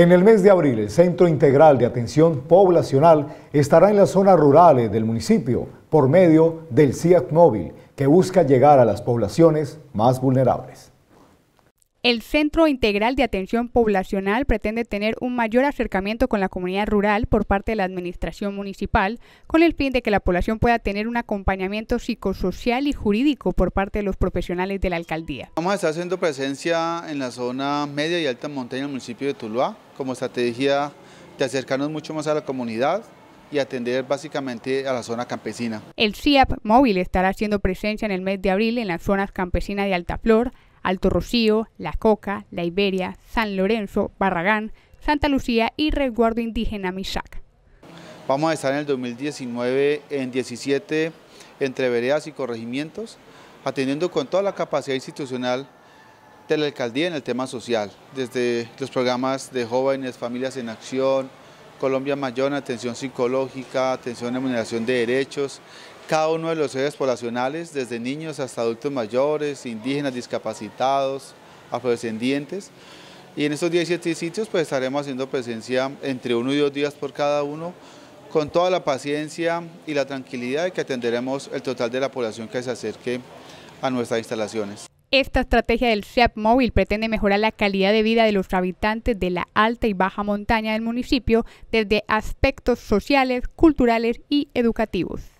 En el mes de abril, el Centro Integral de Atención Poblacional estará en las zonas rurales del municipio por medio del CIAC móvil, que busca llegar a las poblaciones más vulnerables. El Centro Integral de Atención Poblacional pretende tener un mayor acercamiento con la comunidad rural por parte de la Administración Municipal, con el fin de que la población pueda tener un acompañamiento psicosocial y jurídico por parte de los profesionales de la alcaldía. Vamos a estar haciendo presencia en la zona media y alta montaña del municipio de Tuluá, como estrategia de acercarnos mucho más a la comunidad, y atender básicamente a la zona campesina. El CIAP móvil estará haciendo presencia en el mes de abril en las zonas campesinas de Altaflor, Alto Rocío, La Coca, La Iberia, San Lorenzo, Barragán, Santa Lucía y Resguardo Indígena Misac. Vamos a estar en el 2019 en 17 entre veredas y corregimientos, atendiendo con toda la capacidad institucional de la alcaldía en el tema social, desde los programas de jóvenes, familias en acción, Colombia Mayor, atención psicológica, atención a remuneración de derechos, cada uno de los sedes poblacionales, desde niños hasta adultos mayores, indígenas, discapacitados, afrodescendientes. Y en estos 17 sitios pues estaremos haciendo presencia entre uno y dos días por cada uno, con toda la paciencia y la tranquilidad de que atenderemos el total de la población que se acerque a nuestras instalaciones. Esta estrategia del SEAP móvil pretende mejorar la calidad de vida de los habitantes de la alta y baja montaña del municipio desde aspectos sociales, culturales y educativos.